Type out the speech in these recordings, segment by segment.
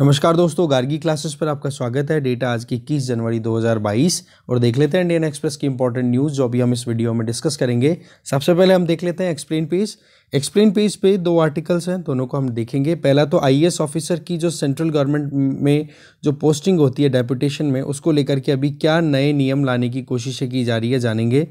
नमस्कार दोस्तों गार्गी क्लासेस पर आपका स्वागत है डेटा आज की इक्कीस जनवरी 2022 और देख लेते हैं इंडियन एक्सप्रेस की इंपॉर्टेंट न्यूज़ जो अभी हम इस वीडियो में डिस्कस करेंगे सबसे पहले हम देख लेते हैं एक्सप्लेन पेज एक्सप्लेन पेज पे दो आर्टिकल्स हैं दोनों को हम देखेंगे पहला तो आई ऑफिसर की जो सेंट्रल गवर्नमेंट में जो पोस्टिंग होती है डेपुटेशन में उसको लेकर के अभी क्या नए नियम लाने की कोशिशें की जा रही है जानेंगे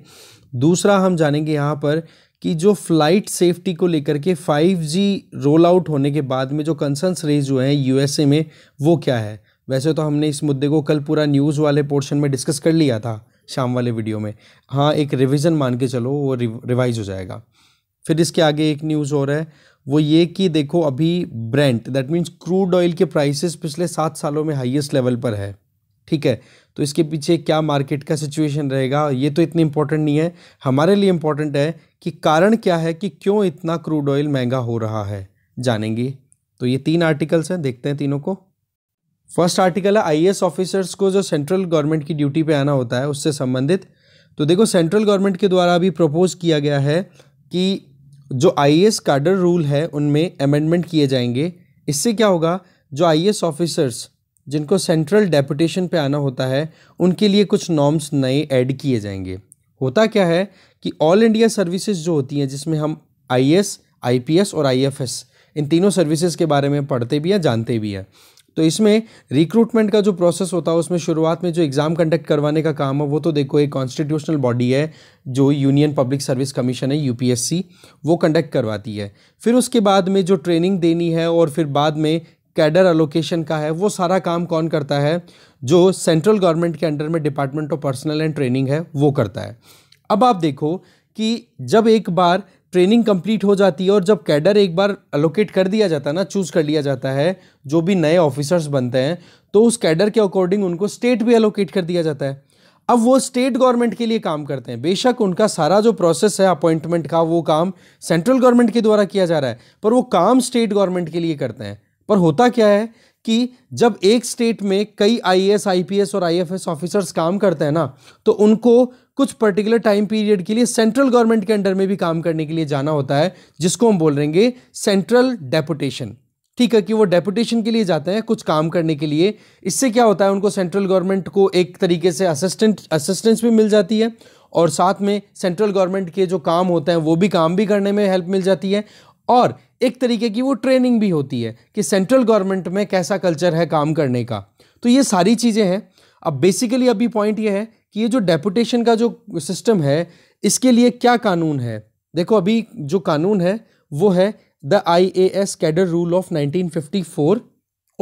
दूसरा हम जानेंगे यहाँ पर कि जो फ्लाइट सेफ्टी को लेकर के 5G रोल आउट होने के बाद में जो कंसर्न्स रेज हुए हैं यूएसए में वो क्या है वैसे तो हमने इस मुद्दे को कल पूरा न्यूज़ वाले पोर्शन में डिस्कस कर लिया था शाम वाले वीडियो में हाँ एक रिविज़न मान के चलो वो रिवाइज हो जाएगा फिर इसके आगे एक न्यूज़ और है वो ये कि देखो अभी Brent that means crude oil के प्राइसेस पिछले सात सालों में हाईएस्ट लेवल पर है ठीक है तो इसके पीछे क्या मार्केट का सिचुएशन रहेगा ये तो इतनी इंपॉर्टेंट नहीं है हमारे लिए इम्पोर्टेंट है कि कारण क्या है कि क्यों इतना क्रूड ऑयल महंगा हो रहा है जानेंगे तो ये तीन आर्टिकल्स हैं देखते हैं तीनों को फर्स्ट आर्टिकल है आईएएस ऑफिसर्स को जो सेंट्रल गवर्नमेंट की ड्यूटी पे आना होता है उससे संबंधित तो देखो सेंट्रल गवर्नमेंट के द्वारा अभी प्रपोज किया गया है कि जो आईएएस कार्डर रूल है उनमें अमेंडमेंट किए जाएंगे इससे क्या होगा जो आईएएस ऑफिसर्स जिनको सेंट्रल डेपुटेशन पे आना होता है उनके लिए कुछ नॉर्म्स नए ऐड किए जाएंगे होता क्या है कि ऑल इंडिया सर्विसेज जो होती हैं जिसमें हम आईएएस, आईपीएस और आईएफएस इन तीनों सर्विसेज के बारे में पढ़ते भी हैं जानते भी हैं तो इसमें रिक्रूटमेंट का जो प्रोसेस होता है उसमें शुरुआत में जो एग्ज़ाम कंडक्ट करवाने का काम है वो तो देखो एक कॉन्स्टिट्यूशनल बॉडी है जो यूनियन पब्लिक सर्विस कमीशन है यूपीएससी वो कंडक्ट करवाती है फिर उसके बाद में जो ट्रेनिंग देनी है और फिर बाद में कैडर एलोकेशन का है वो सारा काम कौन करता है जो सेंट्रल गवर्नमेंट के अंडर में department of personnel and training है वो करता है अब आप देखो कि जब एक बार ट्रेनिंग कंप्लीट हो जाती है और जब कैडर एक बार अलोकेट कर दिया जाता है ना चूज़ कर लिया जाता है जो भी नए ऑफिसर्स बनते हैं तो उस कैडर के अकॉर्डिंग उनको स्टेट भी अलोकेट कर दिया जाता है अब वो स्टेट गवर्नमेंट के लिए काम करते हैं बेशक उनका सारा जो प्रोसेस है अपॉइंटमेंट का वो काम सेंट्रल गवर्नमेंट के द्वारा किया जा रहा है पर वो काम स्टेट गवर्नमेंट के लिए करते हैं पर होता क्या है कि जब एक स्टेट में कई आई पी एस और आई एस ऑफिसर्स काम करते हैं ना तो उनको कुछ पर्टिकुलर टाइम पीरियड के लिए सेंट्रल गवर्नमेंट के अंडर में भी काम करने के लिए जाना होता है जिसको हम बोल रहेंगे सेंट्रल डेपुटेशन ठीक है कि वो डेपुटेशन के लिए जाते हैं कुछ काम करने के लिए इससे क्या होता है उनको सेंट्रल गवर्नमेंट को एक तरीके से असिस्टेंट असिस्टेंस भी मिल जाती है और साथ में सेंट्रल गवर्नमेंट के जो काम होते हैं वो भी काम भी करने में हेल्प मिल जाती है और एक तरीके की वो ट्रेनिंग भी होती है कि सेंट्रल गवर्नमेंट में कैसा कल्चर है काम करने का तो ये सारी चीज़ें हैं अब बेसिकली अभी पॉइंट ये है कि ये जो डेपुटेशन का जो सिस्टम है इसके लिए क्या कानून है देखो अभी जो कानून है वो है the I A S cadre rule of 1954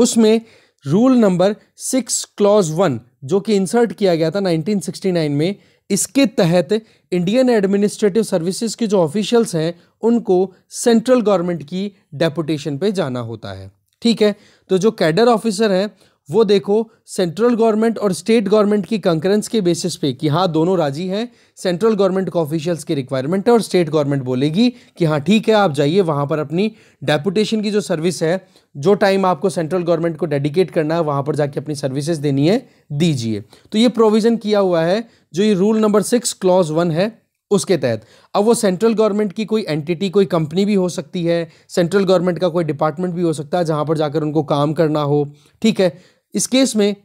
उसमें rule number six clause one जो कि इंसर्ट किया गया था 1969 में इसके तहत इंडियन एडमिनिस्ट्रेटिव सर्विसेज के जो ऑफिशियल्स हैं उनको सेंट्रल गवर्नमेंट की डेपुटेशन पे जाना होता है ठीक है तो जो कैडर ऑफिसर हैं वो देखो सेंट्रल गवर्नमेंट और स्टेट गवर्नमेंट की कंकरेंस के बेसिस पे कि हाँ दोनों राजी हैं सेंट्रल गवर्नमेंट को ऑफिशियल्स की रिक्वायरमेंट है और स्टेट गवर्नमेंट बोलेगी कि हाँ ठीक है आप जाइए वहाँ पर अपनी डेपुटेशन की जो सर्विस है जो टाइम आपको सेंट्रल गवर्नमेंट को डेडिकेट करना है वहाँ पर जाके अपनी सर्विसेज देनी है दीजिए तो ये प्रोविज़न किया हुआ है जो ये rule number six clause one है उसके तहत अब वो सेंट्रल गवर्नमेंट की कोई एंटिटी कोई कंपनी भी हो सकती है सेंट्रल गवर्नमेंट का कोई डिपार्टमेंट भी हो सकता है जहां पर जाकर उनको काम करना हो ठीक है इस केस में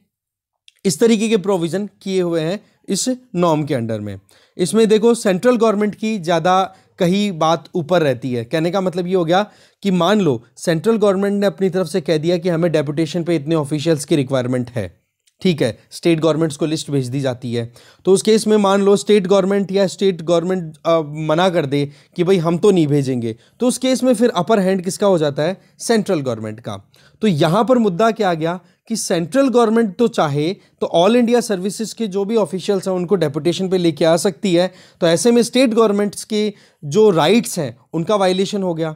इस तरीके के प्रोविज़न किए हुए हैं इस नॉर्म के अंडर में इसमें देखो सेंट्रल गवर्नमेंट की ज़्यादा कहीं बात ऊपर रहती है कहने का मतलब ये हो गया कि मान लो सेंट्रल गवर्नमेंट ने अपनी तरफ से कह दिया कि हमें डेपुटेशन पे इतने ऑफिशियल्स की रिक्वायरमेंट है ठीक है स्टेट गवर्नमेंट्स को लिस्ट भेज दी जाती है तो उस केस में मान लो स्टेट गवर्नमेंट या स्टेट गवर्नमेंट मना कर दे कि भाई हम तो नहीं भेजेंगे तो उस केस में फिर अपर हैंड किसका हो जाता है सेंट्रल गवर्नमेंट का तो यहाँ पर मुद्दा क्या आ गया कि सेंट्रल गवर्नमेंट तो चाहे तो ऑल इंडिया सर्विसेज के जो भी ऑफिशियल्स हैं उनको डेपुटेशन पे लेके आ सकती है तो ऐसे में स्टेट गवर्नमेंट्स के जो राइट्स हैं उनका वायलेशन हो गया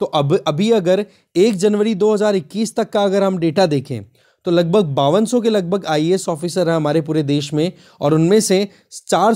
तो अब अभी अगर एक जनवरी 2021 तक का अगर हम डेटा देखें तो लगभग बावन के लगभग आई ऑफिसर हैं हमारे पूरे देश में और उनमें से चार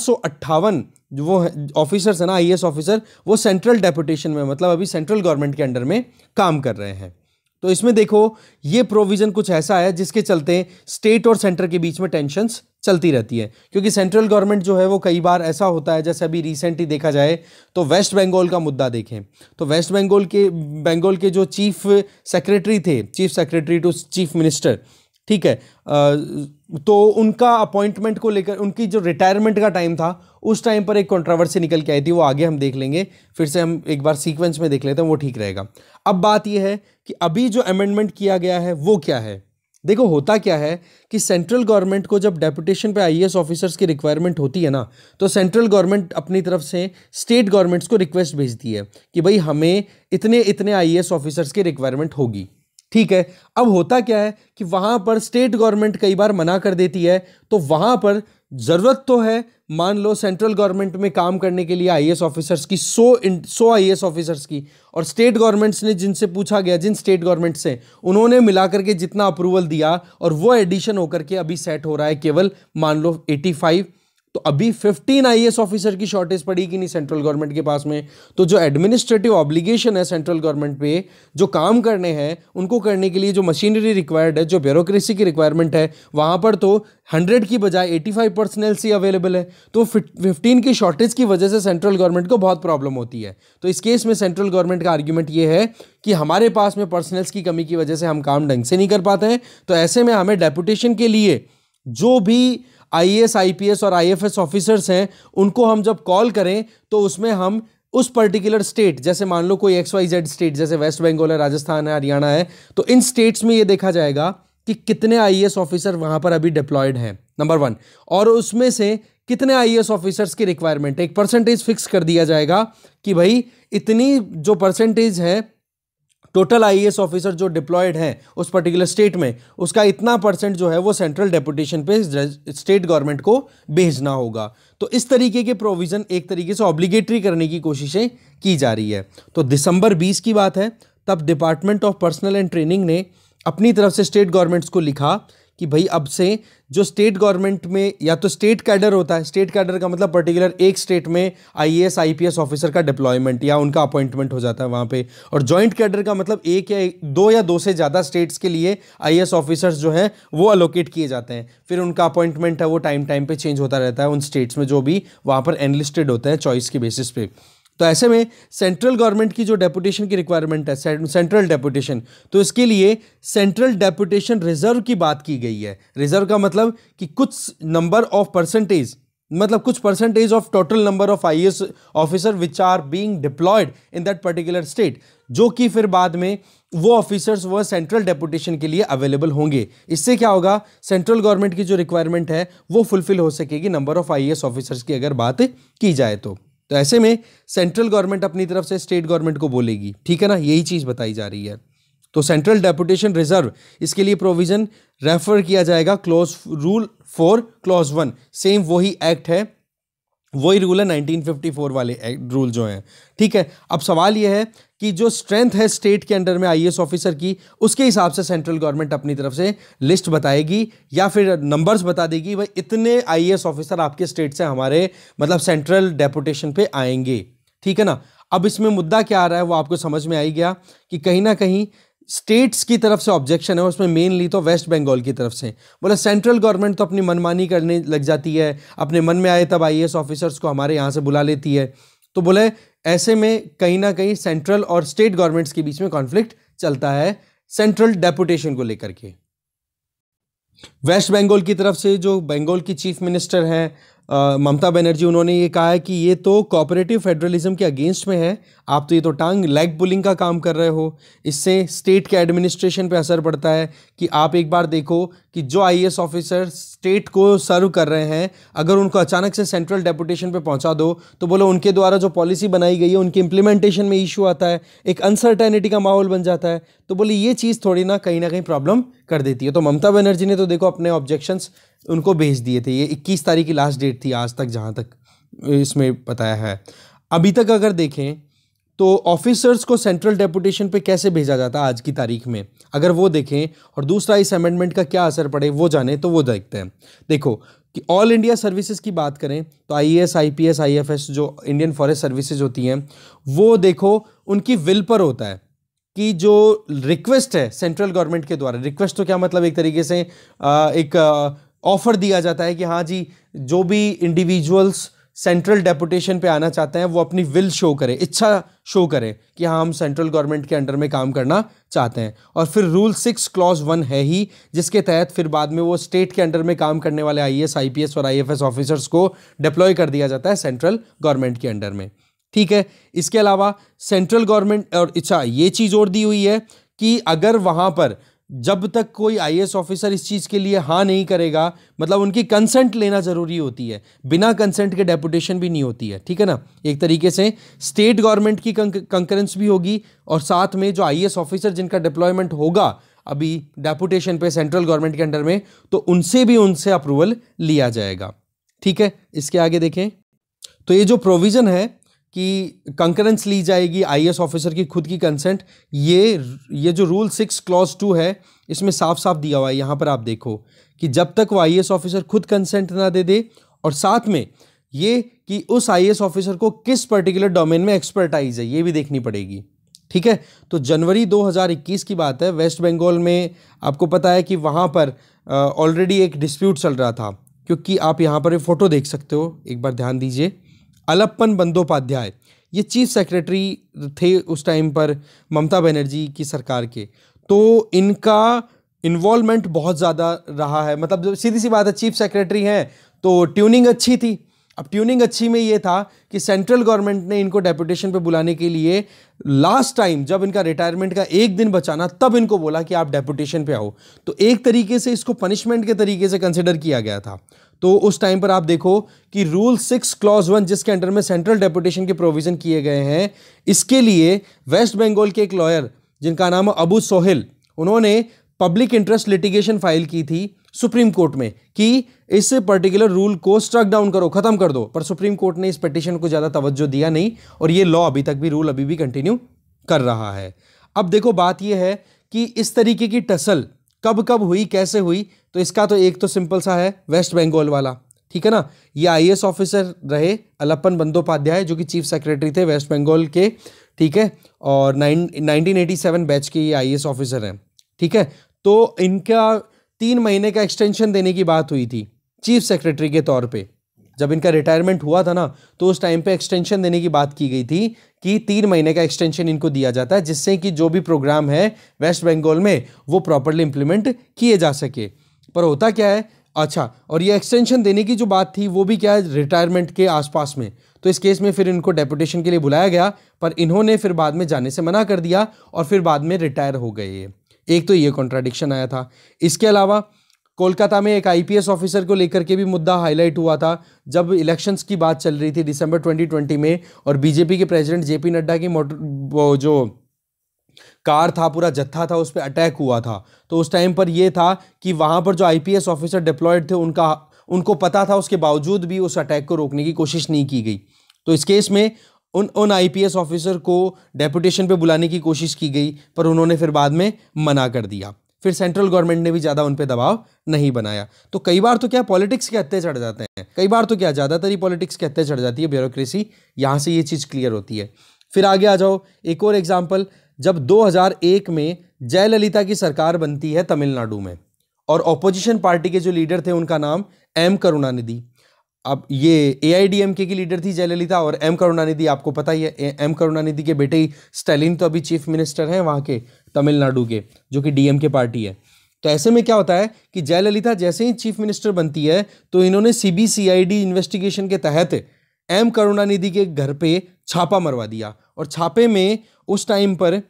जो वो ऑफिसर्स हैं ना आई ऑफिसर वो सेंट्रल डेपुटेशन में मतलब अभी सेंट्रल गवर्नमेंट के अंडर में काम कर रहे हैं तो इसमें देखो ये प्रोविजन कुछ ऐसा है जिसके चलते स्टेट और सेंटर के बीच में टेंशन चलती रहती है क्योंकि सेंट्रल गवर्नमेंट जो है वो कई बार ऐसा होता है जैसे अभी रिसेंटली देखा जाए तो वेस्ट बंगाल का मुद्दा देखें तो वेस्ट बंगाल के बंगाल के जो चीफ सेक्रेटरी थे chief secretary to chief minister ठीक है तो उनका अपॉइंटमेंट को लेकर उनकी जो रिटायरमेंट का टाइम था उस टाइम पर एक कंट्रोवर्सी निकल के आई थी वो आगे हम देख लेंगे फिर से हम एक बार सीक्वेंस में देख लेते हैं वो ठीक रहेगा अब बात यह है कि अभी जो अमेंडमेंट किया गया है वो क्या है देखो होता क्या है कि सेंट्रल गवर्नमेंट को जब डेपुटेशन पे आईएएस ऑफिसर्स e की रिक्वायरमेंट होती है ना तो सेंट्रल गवर्नमेंट अपनी तरफ से स्टेट गवर्नमेंट्स को रिक्वेस्ट भेजती है कि भाई हमें इतने इतने आईएएस ऑफिसर्स की रिक्वायरमेंट होगी ठीक है अब होता क्या है कि वहाँ पर स्टेट गवर्नमेंट कई बार मना कर देती है तो वहाँ पर ज़रूरत तो है मान लो सेंट्रल गवर्नमेंट में काम करने के लिए आईएएस ऑफिसर्स की सौ सो आईएएस ऑफिसर्स की और स्टेट गवर्नमेंट्स ने जिनसे पूछा गया जिन स्टेट गवर्नमेंट से उन्होंने मिला करके जितना अप्रूवल दिया और वो एडिशन होकर के अभी सेट हो रहा है केवल मान लो एटी फाइव तो अभी 15 आईएएस ऑफिसर की शॉर्टेज पड़ी कि नहीं सेंट्रल गवर्नमेंट के पास में तो जो एडमिनिस्ट्रेटिव ऑब्लिगेशन है सेंट्रल गवर्नमेंट पे जो काम करने हैं उनको करने के लिए जो मशीनरी रिक्वायर्ड है जो ब्यूरोक्रेसी की रिक्वायरमेंट है वहाँ पर तो 100 की बजाय 85 फाइव पर्सनल्स ही अवेलेबल है तो 15 की शॉर्टेज की वजह से सेंट्रल गवर्नमेंट को बहुत प्रॉब्लम होती है तो इस केस में सेंट्रल गवर्नमेंट का आर्ग्यूमेंट ये है कि हमारे पास में पर्सनल्स की कमी की वजह से हम काम ढंग से नहीं कर पाते हैं तो ऐसे में हमें डेपुटेशन के लिए जो भी आईएएस आईपीएस और आईएफएस ऑफिसर्स हैं उनको हम जब कॉल करें तो उसमें हम उस पर्टिकुलर स्टेट जैसे मान लो कोई एक्स वाई जेड स्टेट जैसे वेस्ट बंगाल है राजस्थान है हरियाणा है तो इन स्टेट्स में ये देखा जाएगा कि कितने आईएएस ऑफिसर वहाँ पर अभी डिप्लॉयड हैं नंबर वन और उसमें से कितने आईएएस ऑफिसर्स की रिक्वायरमेंट एक परसेंटेज फिक्स कर दिया जाएगा कि भाई इतनी जो परसेंटेज है टोटल आईएएस ऑफिसर जो डिप्लॉयड हैं उस पर्टिकुलर स्टेट में उसका इतना परसेंट जो है वो सेंट्रल डेपुटेशन पे स्टेट गवर्नमेंट को भेजना होगा तो इस तरीके के प्रोविज़न एक तरीके से ऑब्लिगेटरी करने की कोशिशें की जा रही है तो दिसंबर बीस की बात है तब department of personnel and training ने अपनी तरफ से स्टेट गवर्नमेंट्स को लिखा कि भाई अब से जो स्टेट गवर्नमेंट में या तो स्टेट कैडर होता है स्टेट कैडर का मतलब पर्टिकुलर एक स्टेट में आईएएस आईपीएस ऑफिसर का डिप्लॉयमेंट या उनका अपॉइंटमेंट हो जाता है वहाँ पे और जॉइंट कैडर का मतलब एक या एक, दो या दो से ज़्यादा स्टेट्स के लिए आईएएस ऑफिसर्स जो हैं वो अलोकेट किए जाते हैं फिर उनका अपॉइंटमेंट है वो टाइम टाइम पर चेंज होता रहता है उन स्टेट्स में जो भी वहाँ पर एनलिस्टेड होते हैं चॉइस के बेसिस पे तो ऐसे में सेंट्रल गवर्नमेंट की जो डेपुटेशन की रिक्वायरमेंट है सेंट्रल डेपुटेशन तो इसके लिए सेंट्रल डेपुटेशन रिजर्व की बात की गई है रिजर्व का मतलब कि कुछ नंबर ऑफ परसेंटेज मतलब कुछ percentage of total number of I officer which are being deployed in that particular state जो कि फिर बाद में वो ऑफिसर्स वह सेंट्रल डेपुटेशन के लिए अवेलेबल होंगे इससे क्या होगा सेंट्रल गवर्नमेंट की जो रिक्वायरमेंट है वो फुलफिल हो सकेगी नंबर ऑफ आई ऑफिसर्स की अगर बात की जाए तो तो ऐसे में सेंट्रल गवर्नमेंट अपनी तरफ से स्टेट गवर्नमेंट को बोलेगी ठीक है ना यही चीज़ बताई जा रही है तो सेंट्रल डेपुटेशन रिजर्व इसके लिए प्रोविजन रेफर किया जाएगा clause rule four clause one same वही एक्ट है वही रूल है 1954 वाले रूल जो हैं ठीक है अब सवाल यह है कि जो स्ट्रेंथ है स्टेट के अंडर में आई ऑफिसर की उसके हिसाब से सेंट्रल गवर्नमेंट अपनी तरफ से लिस्ट बताएगी या फिर नंबर्स बता देगी वह इतने आई ऑफिसर आपके स्टेट से हमारे मतलब सेंट्रल डेपुटेशन पे आएंगे ठीक है ना अब इसमें मुद्दा क्या आ रहा है वो आपको समझ में आई गया कि कहीं ना कहीं स्टेट्स की तरफ से ऑब्जेक्शन है उसमें मेनली तो वेस्ट बंगाल की तरफ से बोला सेंट्रल गवर्नमेंट तो अपनी मनमानी करने लग जाती है अपने मन में आए तब आई ऑफिसर्स को हमारे यहाँ से बुला लेती है तो बोले ऐसे में कहीं ना कहीं सेंट्रल और स्टेट गवर्नमेंट्स के बीच में कॉन्फ्लिक्ट चलता है सेंट्रल डेपुटेशन को लेकर के वेस्ट बंगाल की तरफ से जो बंगाल की चीफ मिनिस्टर हैं ममता बनर्जी उन्होंने ये कहा है कि ये तो कॉपरेटिव फेडरलिज्म के अगेंस्ट में है आप तो ये तो टांग लेग पुलिंग का काम कर रहे हो इससे स्टेट के एडमिनिस्ट्रेशन पे असर पड़ता है कि आप एक बार देखो कि जो आईएएस ऑफिसर स्टेट को सर्व कर रहे हैं अगर उनको अचानक से सेंट्रल डेपुटेशन पे पहुंचा दो तो बोलो उनके द्वारा जो पॉलिसी बनाई गई है उनके इम्प्लीमेंटेशन में इशू आता है एक अनसर्टेनिटी का माहौल बन जाता है तो बोले ये चीज़ थोड़ी ना कहीं ना कहीं प्रॉब्लम कर देती है तो ममता बनर्जी ने तो देखो अपने ऑब्जेक्शंस उनको भेज दिए थे ये 21 तारीख की लास्ट डेट थी आज तक जहाँ तक इसमें बताया है अभी तक अगर देखें तो ऑफिसर्स को सेंट्रल डेपुटेशन पे कैसे भेजा जाता आज की तारीख में अगर वो देखें और दूसरा इस अमेंडमेंट का क्या असर पड़े वो जाने तो वो देखते हैं देखो कि ऑल इंडिया सर्विसेज की बात करें तो आईएएस आईपीएस आईएफएस जो इंडियन फॉरेस्ट सर्विसेज होती हैं वो देखो उनकी विल पर होता है कि जो रिक्वेस्ट है सेंट्रल गवर्नमेंट के द्वारा रिक्वेस्ट तो क्या मतलब एक तरीके से एक ऑफर दिया जाता है कि हाँ जी जो भी इंडिविजुअल्स सेंट्रल डेपुटेशन पे आना चाहते हैं वो अपनी विल शो करें इच्छा शो करें कि हाँ हम सेंट्रल गवर्नमेंट के अंडर में काम करना चाहते हैं और फिर रूल सिक्स क्लॉज वन है ही जिसके तहत फिर बाद में वो स्टेट के अंडर में काम करने वाले आईएएस आईपीएस और आईएफएस ऑफिसर्स को डिप्लॉय कर दिया जाता है सेंट्रल गवर्नमेंट के अंडर में ठीक है इसके अलावा सेंट्रल गवर्नमेंट और अच्छा ये चीज़ और दी हुई है कि अगर वहाँ पर जब तक कोई आईएएस ऑफिसर इस चीज़ के लिए हाँ नहीं करेगा मतलब उनकी कंसेंट लेना ज़रूरी होती है बिना कंसेंट के डेपुटेशन भी नहीं होती है ठीक है ना एक तरीके से स्टेट गवर्नमेंट की कंकरेंस भी होगी और साथ में जो आईएएस ऑफिसर जिनका डिप्लॉयमेंट होगा अभी डेपुटेशन पे सेंट्रल गवर्नमेंट के अंडर में तो उनसे भी उनसे अप्रूवल लिया जाएगा ठीक है इसके आगे देखें तो ये जो प्रोविज़न है कि कंकरेंस ली जाएगी आईएएस ऑफिसर की खुद की कंसेंट ये ये जो रूल सिक्स क्लॉज टू है इसमें साफ साफ दिया हुआ है यहाँ पर आप देखो कि जब तक वो आईएएस ऑफिसर खुद कंसेंट ना दे दे और साथ में ये कि उस आईएएस ऑफिसर को किस पर्टिकुलर डोमेन में एक्सपर्टाइज है ये भी देखनी पड़ेगी ठीक है तो जनवरी 2021 की बात है वेस्ट बंगाल में आपको पता है कि वहाँ पर ऑलरेडी एक डिस्प्यूट चल रहा था क्योंकि आप यहाँ पर ये फ़ोटो देख सकते हो एक बार ध्यान दीजिए अलप्पन बंदोपाध्याय ये चीफ सेक्रेटरी थे उस टाइम पर ममता बनर्जी की सरकार के तो इनका इन्वॉल्वमेंट बहुत ज़्यादा रहा है मतलब जब सीधी सी बात है चीफ सेक्रेटरी हैं तो ट्यूनिंग अच्छी थी अब ट्यूनिंग अच्छी में ये था कि सेंट्रल गवर्नमेंट ने इनको डेपुटेशन पे बुलाने के लिए लास्ट टाइम जब इनका रिटायरमेंट का एक दिन बचाना तब इनको बोला कि आप डेपुटेशन पे आओ तो एक तरीके से इसको पनिशमेंट के तरीके से कंसिडर किया गया था तो उस टाइम पर आप देखो कि रूल सिक्स क्लॉज वन जिसके अंडर में सेंट्रल डेपुटेशन के प्रोविज़न किए गए हैं इसके लिए वेस्ट बंगाल के एक लॉयर जिनका नाम अबू सोहिल उन्होंने पब्लिक इंटरेस्ट लिटिगेशन फाइल की थी सुप्रीम कोर्ट में कि इस पर्टिकुलर रूल को स्ट्रक डाउन करो ख़त्म कर दो पर सुप्रीम कोर्ट ने इस पटिशन को ज़्यादा तवज्जो दिया नहीं और ये लॉ अभी तक भी रूल अभी भी कंटिन्यू कर रहा है अब देखो बात यह है कि इस तरीके की टसल कब कब हुई कैसे हुई तो इसका तो एक तो सिंपल सा है वेस्ट बंगाल वाला ठीक है ना ये एस ऑफिसर रहे अलपन बंदोपाध्याय जो कि चीफ सेक्रेटरी थे वेस्ट बंगाल के ठीक है और नाइन सेवन बैच के ये आई ऑफिसर हैं ठीक है तो इनका तीन महीने का एक्सटेंशन देने की बात हुई थी चीफ सेक्रेटरी के तौर पे जब इनका रिटायरमेंट हुआ था ना तो उस टाइम पे एक्सटेंशन देने की बात की गई थी कि तीन महीने का एक्सटेंशन इनको दिया जाता है जिससे कि जो भी प्रोग्राम है वेस्ट बंगाल में वो प्रॉपरली इम्प्लीमेंट किए जा सके पर होता क्या है अच्छा और ये एक्सटेंशन देने की जो बात थी वो भी क्या है रिटायरमेंट के आसपास में तो इस केस में फिर इनको डेपुटेशन के लिए बुलाया गया पर इन्होंने फिर बाद में जाने से मना कर दिया और फिर बाद में रिटायर हो गए एक तो ये कॉन्ट्राडिक्शन आया था इसके अलावा कोलकाता में एक आईपीएस ऑफिसर को लेकर के भी मुद्दा हाईलाइट हुआ था जब इलेक्शंस की बात चल रही थी दिसंबर 2020 में और बीजेपी के प्रेसिडेंट जेपी नड्डा की मोटर जो कार था पूरा जत्था था उस पर अटैक हुआ था तो उस टाइम पर यह था कि वहाँ पर जो आईपीएस ऑफिसर डिप्लॉयड थे उनका उनको पता था उसके बावजूद भी उस अटैक को रोकने की कोशिश नहीं की गई तो इस केस में उन उन आईपीएस ऑफिसर को डेपुटेशन पे बुलाने की कोशिश की गई पर उन्होंने फिर बाद में मना कर दिया फिर सेंट्रल गवर्नमेंट ने भी ज़्यादा उन पर दबाव नहीं बनाया तो कई बार तो क्या पॉलिटिक्स के हत्ते चढ़ जाते हैं कई बार तो क्या ज़्यादातर ही पॉलिटिक्स के हत्ते चढ़ जाती है ब्यूरोक्रेसी यहां से ये चीज़ क्लियर होती है फिर आगे आ जाओ एक और एग्जाम्पल जब 2001 में जयललिता की सरकार बनती है तमिलनाडु में और ऑपोजिशन पार्टी के जो लीडर थे उनका नाम एम करुणानिधि अब ये ए आई डी एम के की लीडर थी जयललिता और एम करुणानिधि आपको पता ही है एम करुणानिधि के बेटे ही स्टालिन तो अभी चीफ मिनिस्टर हैं वहाँ के तमिलनाडु के जो कि डीएम के पार्टी है तो ऐसे में क्या होता है कि जयललिता जैसे ही चीफ मिनिस्टर बनती है तो इन्होंने सीबीसीआईडी इन्वेस्टिगेशन के तहत एम करुणानिधि के घर पे छापा मरवा दिया और छापे में उस टाइम पर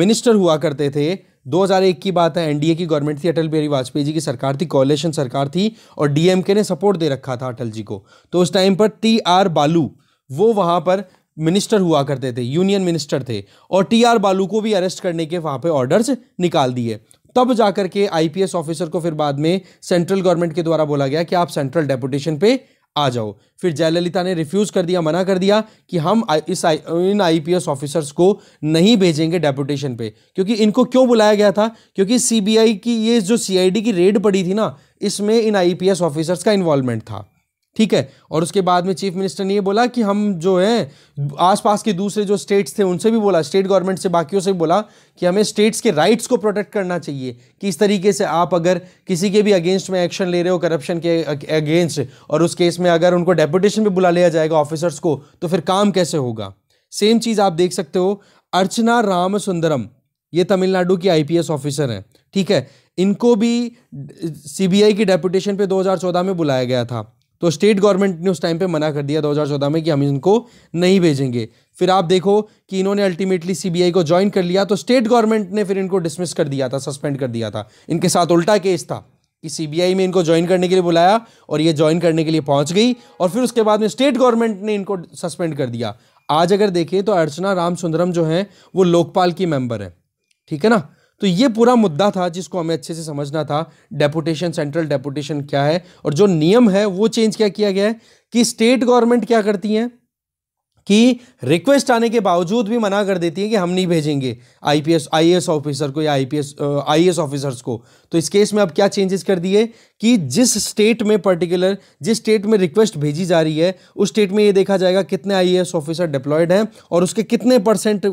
मिनिस्टर हुआ करते थे 2001 की बात है एनडीए की गवर्नमेंट थी अटल बिहारी वाजपेयी जी की सरकार थी कॉलेशन सरकार थी और डीएमके ने सपोर्ट दे रखा था अटल जी को तो उस टाइम पर टी आर बालू वो वहाँ पर मिनिस्टर हुआ करते थे यूनियन मिनिस्टर थे और टी आर बालू को भी अरेस्ट करने के वहाँ पे ऑर्डर्स निकाल दिए तब जाकर के आईपीएस ऑफिसर को फिर बाद में सेंट्रल गवर्नमेंट के द्वारा बोला गया कि आप सेंट्रल डेपुटेशन पे आ जाओ फिर जयललिता ने रिफ्यूज़ कर दिया मना कर दिया कि हम इस आई, इन एस ऑफिसर्स को नहीं भेजेंगे डेपुटेशन पे क्योंकि इनको क्यों बुलाया गया था क्योंकि आई की ये जो डी की रेड पड़ी थी ना इसमें इन एस ऑफिसर्स का इन्वॉल्वमेंट था ठीक है और उसके बाद में चीफ मिनिस्टर ने ये बोला कि हम जो हैं आसपास के दूसरे जो स्टेट्स थे उनसे भी बोला स्टेट गवर्नमेंट से बाकियों से भी बोला कि हमें स्टेट्स के राइट्स को प्रोटेक्ट करना चाहिए कि इस तरीके से आप अगर किसी के भी अगेंस्ट में एक्शन ले रहे हो करप्शन के अगेंस्ट और उस केस में अगर उनको डेपुटेशन पर बुला लिया जाएगा ऑफिसर्स को तो फिर काम कैसे होगा सेम चीज़ आप देख सकते हो अर्चना राम सुंदरम ये तमिलनाडु की आईपीएस ऑफिसर हैं ठीक है इनको भी सीबीआई की डेपुटेशन पे 2014 में बुलाया गया था तो स्टेट गवर्नमेंट ने उस टाइम पे मना कर दिया 2014 में कि हम इनको नहीं भेजेंगे फिर आप देखो कि इन्होंने अल्टीमेटली सीबीआई को ज्वाइन कर लिया तो स्टेट गवर्नमेंट ने फिर इनको डिसमिस कर दिया था सस्पेंड कर दिया था इनके साथ उल्टा केस था कि सीबीआई में इनको ज्वाइन करने के लिए बुलाया और ये ज्वाइन करने के लिए पहुंच गई और फिर उसके बाद में स्टेट गवर्नमेंट ने इनको सस्पेंड कर दिया आज अगर देखें तो अर्चना रामचंद्रम जो है वो लोकपाल की मेंबर है ठीक है ना तो ये पूरा मुद्दा था जिसको हमें अच्छे से समझना था डेपुटेशन सेंट्रल डेपुटेशन क्या है और जो नियम है वो चेंज क्या किया गया है कि स्टेट गवर्नमेंट क्या करती हैं कि रिक्वेस्ट आने के बावजूद भी मना कर देती है कि हम नहीं भेजेंगे आईपीएस आईएएस ऑफिसर को या आईपीएस आईएएस ऑफिसर्स को तो इस केस में अब क्या चेंजेस कर दिए कि जिस स्टेट में पर्टिकुलर जिस स्टेट में रिक्वेस्ट भेजी जा रही है उस स्टेट में ये देखा जाएगा कितने आईएएस ऑफिसर डिप्लॉयड हैं और उसके कितने परसेंट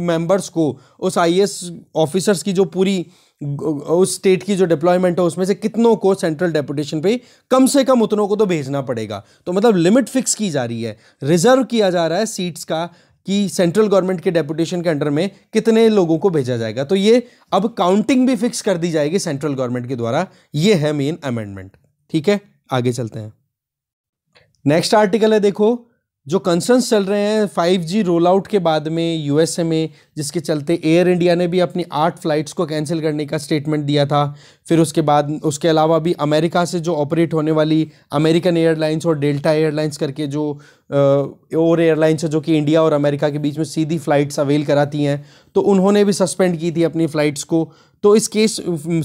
मेंबर्स को उस आईएएस ऑफिसर्स की जो पूरी उस स्टेट की जो डिप्लॉयमेंट है उसमें से कितनों को सेंट्रल डेपुटेशन पे कम से कम उतनों को तो भेजना पड़ेगा तो मतलब लिमिट फिक्स की जा रही है रिजर्व किया जा रहा है सीट्स का कि सेंट्रल गवर्नमेंट के डेपुटेशन के अंडर में कितने लोगों को भेजा जाएगा तो ये अब काउंटिंग भी फिक्स कर दी जाएगी सेंट्रल गवर्नमेंट के द्वारा ये है मेन अमेंडमेंट ठीक है आगे चलते हैं नेक्स्ट आर्टिकल है देखो जो कंसर्न्स चल रहे हैं फाइव जी रोल आउट के बाद में यूएसए में जिसके चलते एयर इंडिया ने भी अपनी आठ फ्लाइट्स को कैंसिल करने का स्टेटमेंट दिया था फिर उसके बाद उसके अलावा भी अमेरिका से जो ऑपरेट होने वाली अमेरिकन एयरलाइंस और डेल्टा एयरलाइंस करके जो और एयरलाइंस है जो कि इंडिया और अमेरिका के बीच में सीधी फ़्लाइट्स अवेल कराती हैं तो उन्होंने भी सस्पेंड की थी अपनी फ़्लाइट्स को तो इस केस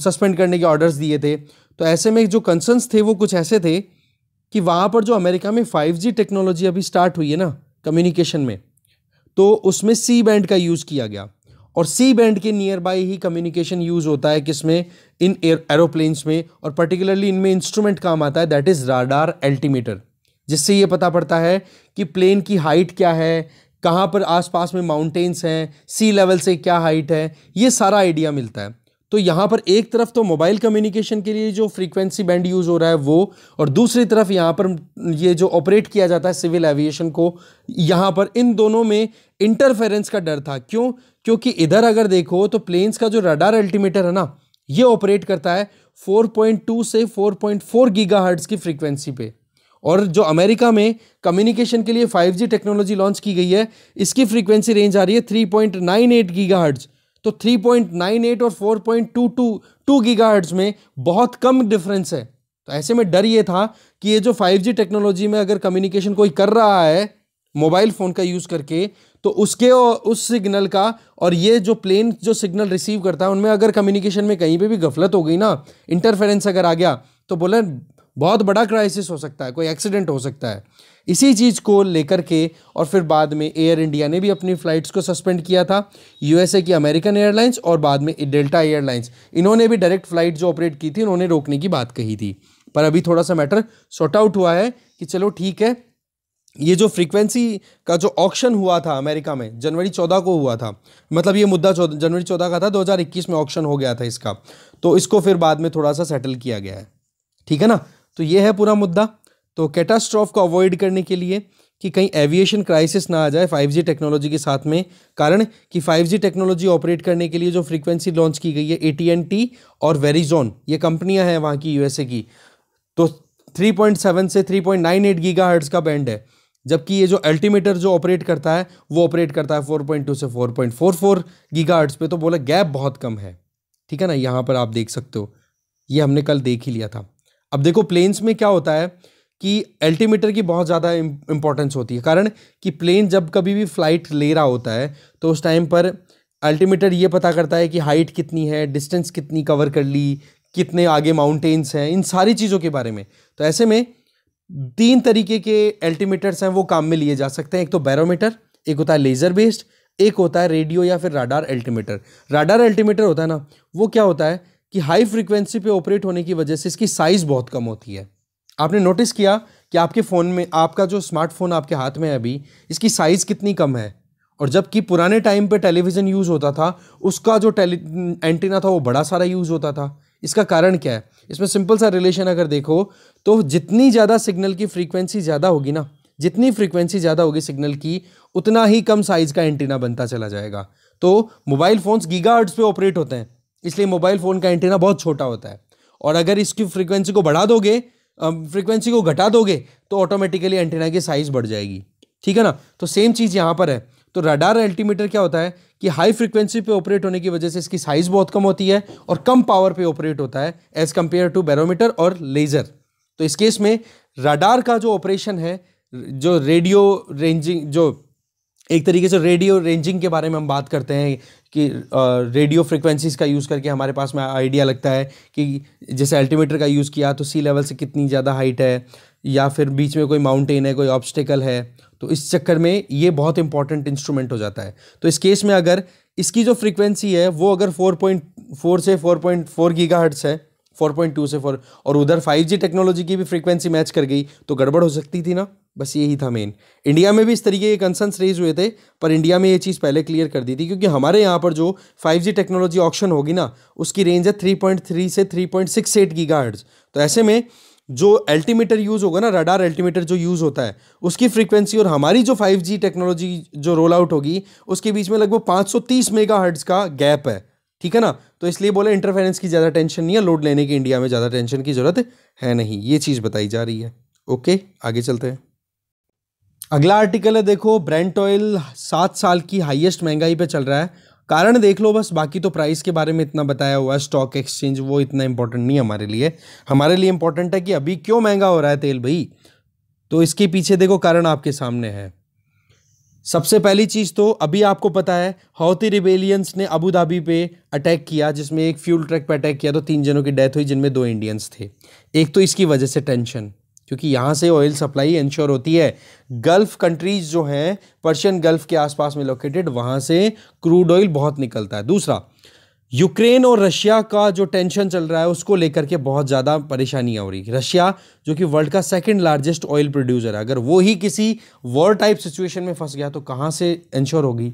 सस्पेंड करने के ऑर्डर्स दिए थे तो ऐसे में जो कंसर्न्स थे वो कुछ ऐसे थे कि वहाँ पर जो अमेरिका में 5G टेक्नोलॉजी अभी स्टार्ट हुई है ना कम्युनिकेशन में तो उसमें सी बैंड का यूज़ किया गया और सी बैंड के नियर बाई ही कम्युनिकेशन यूज़ होता है किसमें इन एरोप्लेन्स में और पर्टिकुलरली इनमें इंस्ट्रूमेंट काम आता है दैट इज़ राडार एल्टीमीटर जिससे ये पता पड़ता है कि प्लेन की हाइट क्या है कहाँ पर आसपास में माउंटेन्स हैं सी लेवल से क्या हाइट है ये सारा आइडिया मिलता है तो यहाँ पर एक तरफ तो मोबाइल कम्युनिकेशन के लिए जो फ्रीक्वेंसी बैंड यूज़ हो रहा है वो और दूसरी तरफ यहाँ पर ये जो ऑपरेट किया जाता है सिविल एविएशन को यहाँ पर इन दोनों में इंटरफेरेंस का डर था क्यों क्योंकि इधर अगर देखो तो प्लेन्स का जो रडार अल्टीमीटर है ना ये ऑपरेट करता है 4.2 से 4.4 गीगाहर्ट्ज की फ्रीक्वेंसी पे और जो अमेरिका में कम्युनिकेशन के लिए 5G टेक्नोलॉजी लॉन्च की गई है इसकी फ्रीक्वेंसी रेंज आ रही है 3.98 गीगाहर्ट्ज तो 3.98 और 4.22 पॉइंट टू में बहुत कम डिफरेंस है तो ऐसे में डर ये था कि ये जो 5G टेक्नोलॉजी में अगर कम्युनिकेशन कोई कर रहा है मोबाइल फ़ोन का यूज़ करके तो उसके और उस सिग्नल का और ये जो प्लेन जो सिग्नल रिसीव करता है उनमें अगर कम्युनिकेशन में कहीं पे भी गफलत हो गई ना इंटरफेरेंस अगर आ गया तो बोला बहुत बड़ा क्राइसिस हो सकता है कोई एक्सीडेंट हो सकता है इसी चीज़ को लेकर के और फिर बाद में एयर इंडिया ने भी अपनी फ़्लाइट्स को सस्पेंड किया था यूएसए की अमेरिकन एयरलाइंस और बाद में डेल्टा एयरलाइंस इन्होंने भी डायरेक्ट फ़्लाइट जो ऑपरेट की थी उन्होंने रोकने की बात कही थी पर अभी थोड़ा सा मैटर सॉर्ट आउट हुआ है कि चलो ठीक है ये जो फ्रीक्वेंसी का जो ऑक्शन हुआ था अमेरिका में जनवरी चौदह को हुआ था मतलब ये मुद्दा जनवरी चौदह का था 2021 में ऑक्शन हो गया था इसका तो इसको फिर बाद में थोड़ा सा सेटल किया गया है ठीक है ना तो ये है पूरा मुद्दा तो कैटास्ट्रॉफ को अवॉइड करने के लिए कि कहीं एविएशन क्राइसिस ना आ जाए 5G टेक्नोलॉजी के साथ में कारण कि 5G टेक्नोलॉजी ऑपरेट करने के लिए जो फ्रीक्वेंसी लॉन्च की गई है ए और वेरीजोन ये कंपनियां हैं वहाँ की यूएसए की तो 3.7 से 3.98 हर्ट्स का बैंड है जबकि ये जो अल्टीमीटर जो ऑपरेट करता है वो ऑपरेट करता है 4.2 से 4.44 हर्ट्स पे तो बोला गैप बहुत कम है ठीक है ना यहाँ पर आप देख सकते हो ये हमने कल देख ही लिया था अब देखो प्लेन्स में क्या होता है कि अल्टीमीटर की बहुत ज़्यादा इंपॉर्टेंस होती है कारण कि प्लेन जब कभी भी फ्लाइट ले रहा होता है तो उस टाइम पर अल्टीमीटर ये पता करता है कि हाइट कितनी है डिस्टेंस कितनी कवर कर ली कितने आगे माउंटेन्स हैं इन सारी चीज़ों के बारे में तो ऐसे में तीन तरीके के अल्टीमीटर्स हैं वो काम में लिए जा सकते हैं एक तो बैरोमीटर एक होता है लेज़र बेस्ड एक होता है रेडियो या फिर राडार अल्टीमीटर राडार अल्टीमीटर होता है ना वो क्या होता है कि हाई फ्रिक्वेंसी पे ऑपरेट होने की वजह से इसकी साइज़ बहुत कम होती है आपने नोटिस किया कि आपके फ़ोन में आपका जो स्मार्टफोन आपके हाथ में है अभी इसकी साइज़ कितनी कम है और जबकि पुराने टाइम पे टेलीविज़न यूज़ होता था उसका जो टेली एंटीना था वो बड़ा सारा यूज़ होता था इसका कारण क्या है इसमें सिंपल सा रिलेशन अगर देखो तो जितनी ज़्यादा सिग्नल की फ्रीक्वेंसी ज़्यादा होगी ना जितनी फ्रीक्वेंसी ज़्यादा होगी सिग्नल की उतना ही कम साइज़ का एंटीना बनता चला जाएगा तो मोबाइल फ़ोन्स गीगा पे ऑपरेट होते हैं इसलिए मोबाइल फ़ोन का एंटीना बहुत छोटा होता है और अगर इसकी फ्रीक्वेंसी को बढ़ा दोगे फ्रीक्वेंसी को घटा दोगे तो ऑटोमेटिकली एंटीना की साइज़ बढ़ जाएगी ठीक है ना तो सेम चीज़ यहाँ पर है तो रडार अल्टीमीटर क्या होता है कि हाई फ्रीक्वेंसी पे ऑपरेट होने की वजह से इसकी साइज़ बहुत कम होती है और कम पावर पे ऑपरेट होता है एज़ कम्पेयर टू बैरोमीटर और लेज़र तो इस केस में रडार का जो ऑपरेशन है जो रेडियो रेंजिंग जो एक तरीके से रेडियो रेंजिंग के बारे में हम बात करते हैं कि रेडियो फ्रिक्वेंसीज का यूज़ करके हमारे पास में आइडिया लगता है कि जैसे अल्टीमीटर का यूज़ किया तो सी लेवल से कितनी ज़्यादा हाइट है या फिर बीच में कोई माउंटेन है कोई ऑब्स्टिकल है तो इस चक्कर में ये बहुत इंपॉर्टेंट इंस्ट्रूमेंट हो जाता है तो इस केस में अगर इसकी जो फ्रिक्वेंसी है वो अगर 4.4 से 4.4 गीगाहर्ट्ज़ है 4.2 से 4 और उधर 5G टेक्नोलॉजी की भी फ्रिक्वेंसी मैच कर गई तो गड़बड़ हो सकती थी ना बस यही था मेन इंडिया में भी इस तरीके के कंसर्न्स रेज हुए थे पर इंडिया में ये चीज़ पहले क्लियर कर दी थी क्योंकि हमारे यहाँ पर जो 5G टेक्नोलॉजी ऑप्शन होगी ना उसकी रेंज है 3.3 से 3.68 गीगाहर्ट्ज तो ऐसे में जो अल्टीमीटर यूज़ होगा ना रडार अल्टीमीटर जो यूज़ होता है उसकी फ्रीक्वेंसी और हमारी जो फाइव टेक्नोलॉजी जो रोल आउट होगी उसके बीच में लगभग पाँच सौ का गैप है ठीक है ना तो इसलिए बोले इंटरफेरेंस की ज़्यादा टेंशन नहीं है लोड लेने की इंडिया में ज़्यादा टेंशन की ज़रूरत है नहीं ये चीज़ बताई जा रही है ओके आगे चलते हैं अगला आर्टिकल है देखो ब्रेंट ऑयल सात साल की हाईएस्ट महंगाई पे चल रहा है कारण देख लो बस बाकी तो प्राइस के बारे में इतना बताया हुआ है स्टॉक एक्सचेंज वो इतना इंपॉर्टेंट नहीं हमारे लिए हमारे लिए इंपॉर्टेंट है कि अभी क्यों महंगा हो रहा है तेल भाई तो इसके पीछे देखो कारण आपके सामने है सबसे पहली चीज़ तो अभी आपको पता है हौती रिबेलियंस ने अबू धाबी पे अटैक किया जिसमें एक फ्यूल ट्रक पे अटैक किया तो तीन जनों की डेथ हुई जिनमें दो इंडियंस थे एक तो इसकी वजह से टेंशन क्योंकि यहाँ से ऑयल सप्लाई इंश्योर होती है गल्फ कंट्रीज जो हैं पर्शियन गल्फ के आसपास में लोकेटेड वहाँ से क्रूड ऑयल बहुत निकलता है दूसरा यूक्रेन और रशिया का जो टेंशन चल रहा है उसको लेकर के बहुत ज़्यादा परेशानियाँ हो रही है रशिया जो कि वर्ल्ड का सेकंड लार्जेस्ट ऑयल प्रोड्यूसर है अगर वो ही किसी वॉर टाइप सिचुएशन में फंस गया तो कहाँ से इंश्योर होगी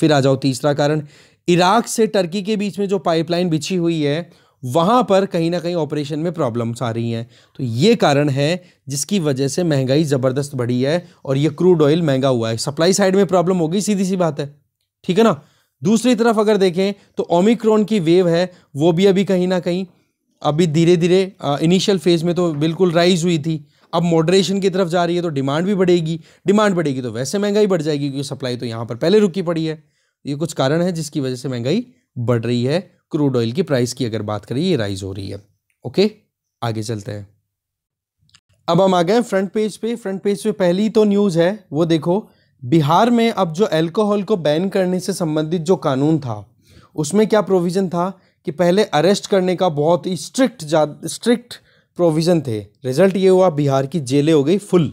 फिर आ जाओ तीसरा कारण इराक से टर्की के बीच में जो पाइपलाइन बिछी हुई है वहाँ पर कहीं ना कहीं ऑपरेशन में प्रॉब्लम्स आ रही हैं तो ये कारण है जिसकी वजह से महंगाई ज़बरदस्त बढ़ी है और ये क्रूड ऑयल महंगा हुआ है सप्लाई साइड में प्रॉब्लम होगी सीधी सी बात है ठीक है ना दूसरी तरफ अगर देखें तो ओमिक्रॉन की वेव है वो भी अभी कहीं ना कहीं अभी धीरे धीरे इनिशियल फेज़ में तो बिल्कुल राइज हुई थी अब मॉडरेशन की तरफ जा रही है तो डिमांड भी बढ़ेगी डिमांड बढ़ेगी तो वैसे महंगाई बढ़ जाएगी क्योंकि सप्लाई तो यहाँ पर पहले रुकी पड़ी है ये कुछ कारण है जिसकी वजह से महंगाई बढ़ रही है क्रूड ऑयल की प्राइस की अगर बात करें ये राइज हो रही है ओके आगे चलते हैं अब हम आ गए फ्रंट पेज पे फ्रंट पेज पे पहली तो न्यूज़ है वो देखो बिहार में अब जो अल्कोहल को बैन करने से संबंधित जो कानून था उसमें क्या प्रोविज़न था कि पहले अरेस्ट करने का बहुत ही स्ट्रिक्ट स्ट्रिक्ट प्रोविज़न थे रिजल्ट ये हुआ बिहार की जेलें हो गई फुल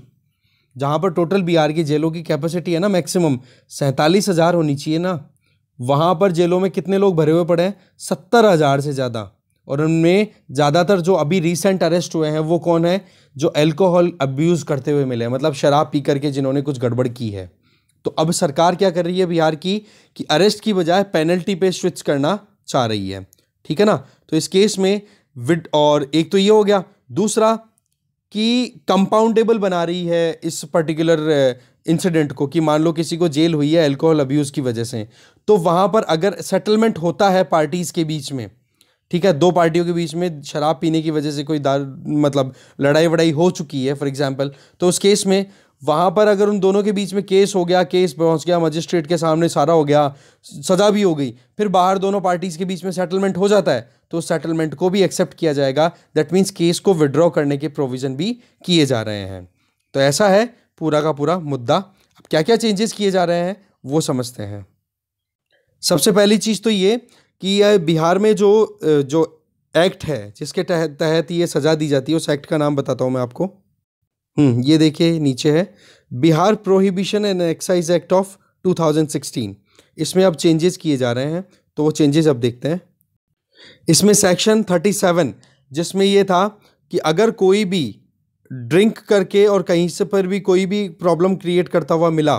जहाँ पर टोटल बिहार की जेलों की कैपेसिटी है ना मैक्सिमम सैंतालीस हज़ार होनी चाहिए ना वहाँ पर जेलों में कितने लोग भरे हुए पड़े हैं सत्तर हज़ार से ज़्यादा और उनमें ज़्यादातर जो अभी रिसेंट अरेस्ट हुए हैं वो कौन है जो अल्कोहल अब्यूज़ करते हुए मिले हैं मतलब शराब पी करके जिन्होंने कुछ गड़बड़ की है तो अब सरकार क्या कर रही है बिहार की कि अरेस्ट की बजाय पेनल्टी पे स्विच करना चाह रही है ठीक है ना तो इस केस में विड और एक तो ये हो गया दूसरा कि कंपाउंडेबल बना रही है इस पर्टिकुलर इंसिडेंट uh, को कि मान लो किसी को जेल हुई है अल्कोहल अब्यूज़ की वजह से तो वहाँ पर अगर सेटलमेंट होता है पार्टीज़ के बीच में ठीक है दो पार्टियों के बीच में शराब पीने की वजह से कोई दार मतलब लड़ाई वड़ाई हो चुकी है फॉर एग्जांपल तो उस केस में वहाँ पर अगर उन दोनों के बीच में केस हो गया केस पहुँच गया मजिस्ट्रेट के सामने सारा हो गया सज़ा भी हो गई फिर बाहर दोनों पार्टीज़ के बीच में सेटलमेंट हो जाता है तो उस सेटलमेंट को भी एक्सेप्ट किया जाएगा दैट मीन्स केस को विड्रॉ करने के प्रोविज़न भी किए जा रहे हैं तो ऐसा है पूरा का पूरा मुद्दा अब क्या क्या चेंजेस किए जा रहे हैं वो समझते हैं सबसे पहली चीज़ तो ये कि यह बिहार में जो जो एक्ट है जिसके तहत तहत ये सज़ा दी जाती है उस एक्ट का नाम बताता हूँ मैं आपको हम्म, ये देखिए नीचे है Bihar prohibition and excise act of 2016 इसमें अब चेंजेस किए जा रहे हैं तो वो चेंजेस अब देखते हैं इसमें सेक्शन 37 जिसमें ये था कि अगर कोई भी ड्रिंक करके और कहीं से पर भी कोई भी प्रॉब्लम क्रिएट करता हुआ मिला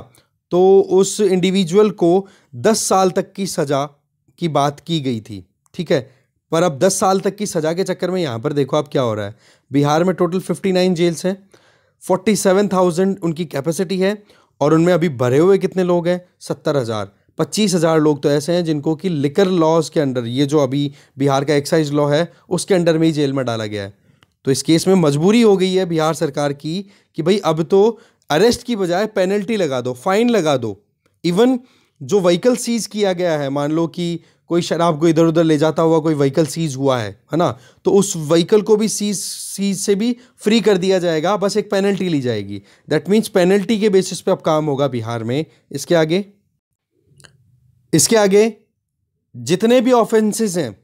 तो उस इंडिविजुअल को दस साल तक की सज़ा की बात की गई थी ठीक है पर अब दस साल तक की सज़ा के चक्कर में यहाँ पर देखो आप क्या हो रहा है बिहार में टोटल फिफ्टी नाइन जेल्स हैं फोर्टी सेवन थाउजेंड उनकी कैपेसिटी है और उनमें अभी भरे हुए कितने लोग हैं सत्तर हज़ार पच्चीस हज़ार लोग तो ऐसे हैं जिनको कि लिकर लॉज के अंडर ये जो अभी बिहार का एक्साइज लॉ है उसके अंडर में ही जेल में डाला गया है तो इस केस में मजबूरी हो गई है बिहार सरकार की कि भाई अब तो अरेस्ट की बजाय पेनल्टी लगा दो फाइन लगा दो इवन जो व्हीकल सीज किया गया है मान लो कि कोई शराब को इधर उधर ले जाता हुआ कोई व्हीकल सीज हुआ है है ना तो उस व्हीकल को भी सीज सीज से भी फ्री कर दिया जाएगा बस एक पेनल्टी ली जाएगी दैट मीन्स पेनल्टी के बेसिस पे अब काम होगा बिहार में इसके आगे इसके आगे जितने भी ऑफेंसेस हैं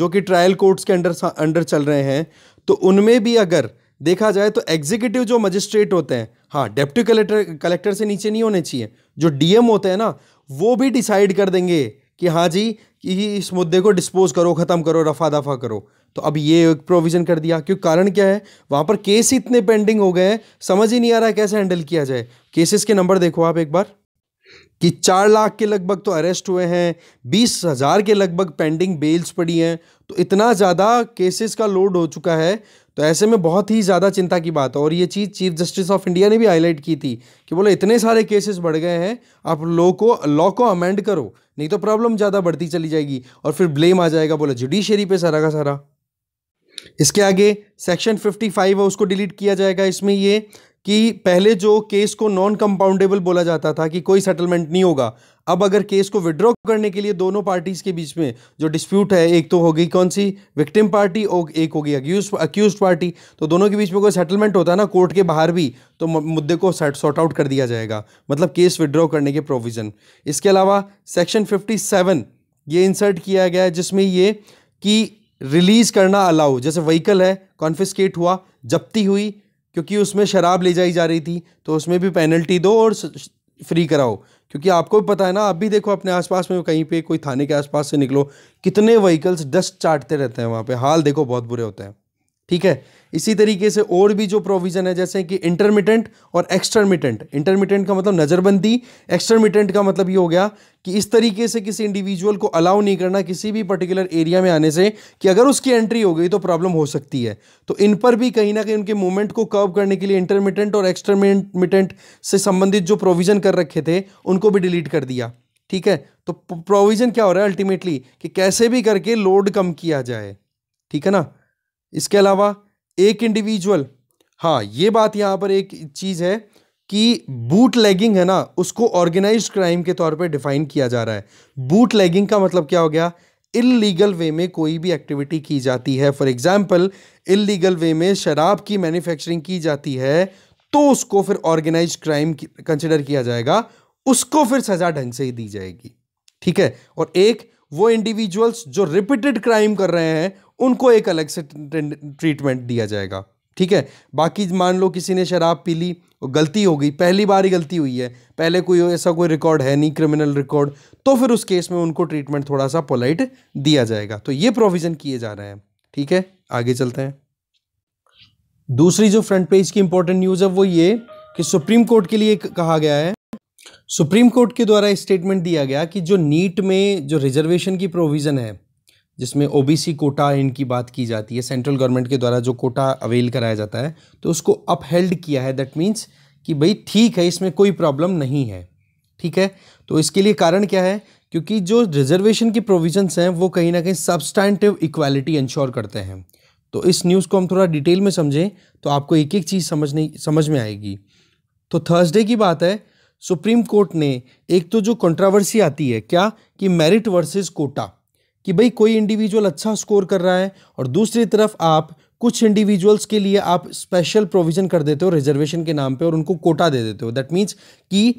जो कि ट्रायल कोर्ट्स के अंडर अंडर चल रहे हैं तो उनमें भी अगर देखा जाए तो एग्जीक्यूटिव जो मजिस्ट्रेट होते हैं हाँ डेप्टी कलेक्टर कलेक्टर से नीचे नहीं होने चाहिए जो डीएम होते हैं ना वो भी डिसाइड कर देंगे कि हाँ जी कि इस मुद्दे को डिस्पोज करो ख़त्म करो रफा दफा करो तो अब ये एक प्रोविज़न कर दिया क्यों कारण क्या है वहाँ पर केस इतने पेंडिंग हो गए हैं समझ ही नहीं आ रहा है कैसे हैंडल किया जाए केसेस के नंबर देखो आप एक बार कि चार लाख के लगभग तो अरेस्ट हुए हैं बीस हज़ार के लगभग पेंडिंग बेल्स पड़ी हैं तो इतना ज़्यादा केसेस का लोड हो चुका है तो ऐसे में बहुत ही ज़्यादा चिंता की बात है और ये चीज़ चीफ जस्टिस ऑफ इंडिया ने भी हाईलाइट की थी कि बोले इतने सारे केसेस बढ़ गए हैं आप लॉ को लॉ को अमेंड करो नहीं तो प्रॉब्लम ज़्यादा बढ़ती चली जाएगी और फिर ब्लेम आ जाएगा बोला जुडिशरी पे सारा का सारा इसके आगे सेक्शन 55 है उसको डिलीट किया जाएगा इसमें ये कि पहले जो केस को नॉन कंपाउंडेबल बोला जाता था कि कोई सेटलमेंट नहीं होगा अब अगर केस को विड्रॉ करने के लिए दोनों पार्टीज़ के बीच में जो डिस्प्यूट है एक तो हो गई कौन सी विक्टिम पार्टी और एक होगी अक्यूज अक्यूज पार्टी तो दोनों के बीच में कोई सेटलमेंट होता है ना कोर्ट के बाहर भी तो मुद्दे को सॉर्ट आउट कर दिया जाएगा मतलब केस विड्रॉ करने के प्रोविज़न इसके अलावा सेक्शन फिफ्टी सेवन ये इंसर्ट किया गया है जिसमें ये कि रिलीज़ करना अलाउ जैसे व्हीकल है कॉन्फिस्केट हुआ जब्ती हुई क्योंकि उसमें शराब ले जाई जा रही थी तो उसमें भी पेनल्टी दो और फ्री कराओ क्योंकि आपको भी पता है ना आप भी देखो अपने आसपास में कहीं पे कोई थाने के आसपास से निकलो कितने व्हीकल्स डस्ट चाटते रहते हैं वहाँ पे हाल देखो बहुत बुरे होते हैं ठीक है इसी तरीके से और भी जो प्रोविज़न है जैसे कि इंटरमीडियंट और एक्सटर्मिटेंट इंटरमीडियंट का मतलब नज़रबंदी एक्सटर्मिटेंट का मतलब ये हो गया कि इस तरीके से किसी इंडिविजुअल को अलाउ नहीं करना किसी भी पर्टिकुलर एरिया में आने से कि अगर उसकी एंट्री हो गई तो प्रॉब्लम हो सकती है तो इन पर भी कहीं ना कहीं उनके मूवमेंट को कर्व करने के लिए इंटरमिटेंट और एक्सटर्मिटेंट से संबंधित जो प्रोविज़न कर रखे थे उनको भी डिलीट कर दिया ठीक है तो प्रोविज़न क्या हो रहा है अल्टीमेटली कि कैसे भी करके लोड कम किया जाए ठीक है ना इसके अलावा एक इंडिविजुअल हाँ ये बात यहाँ पर एक चीज़ है कि बूट लेगिंग है ना उसको ऑर्गेनाइज क्राइम के तौर पे डिफाइन किया जा रहा है बूट लेगिंग का मतलब क्या हो गया इलीगल वे में कोई भी एक्टिविटी की जाती है फॉर एग्जाम्पल इलीगल वे में शराब की मैन्युफैक्चरिंग की जाती है तो उसको फिर ऑर्गेनाइज क्राइम कंसिडर किया जाएगा उसको फिर सज़ा ढंग से ही दी जाएगी ठीक है और एक वो इंडिविजुअल्स जो रिपीटेड क्राइम कर रहे हैं उनको एक अलग से ट्रीटमेंट दिया जाएगा ठीक है बाकी मान लो किसी ने शराब पी ली गलती हो गई पहली बार ही गलती हुई है पहले कोई ऐसा कोई रिकॉर्ड है नहीं क्रिमिनल रिकॉर्ड तो फिर उस केस में उनको ट्रीटमेंट थोड़ा सा पोलाइट दिया जाएगा तो ये प्रोविज़न किए जा रहे हैं ठीक है आगे चलते हैं दूसरी जो फ्रंट पेज की इंपॉर्टेंट न्यूज़ है वो ये कि सुप्रीम कोर्ट के लिए कहा गया है सुप्रीम कोर्ट के द्वारा स्टेटमेंट दिया गया कि जो नीट में जो रिजर्वेशन की प्रोविज़न है जिसमें ओबीसी कोटा इनकी बात की जाती है सेंट्रल गवर्नमेंट के द्वारा जो कोटा अवेल कराया जाता है तो उसको अपहेल्ड किया है दैट मीन्स कि भाई ठीक है इसमें कोई प्रॉब्लम नहीं है ठीक है तो इसके लिए कारण क्या है क्योंकि जो रिजर्वेशन की प्रोविजंस हैं वो कहीं ना कहीं सब्सटैंटिव इक्वालिटी इंश्योर करते हैं तो इस न्यूज़ को हम थोड़ा डिटेल में समझें तो आपको एक एक चीज़ नहीं समझ में आएगी तो थर्सडे की बात है सुप्रीम कोर्ट ने एक तो जो कंट्रावर्सी आती है क्या कि मेरिट वर्सेस कोटा कि भाई कोई इंडिविजुअल अच्छा स्कोर कर रहा है और दूसरी तरफ आप कुछ इंडिविजुअल्स के लिए आप स्पेशल प्रोविज़न कर देते हो रिजर्वेशन के नाम पे और उनको कोटा दे देते हो दैट मीन्स कि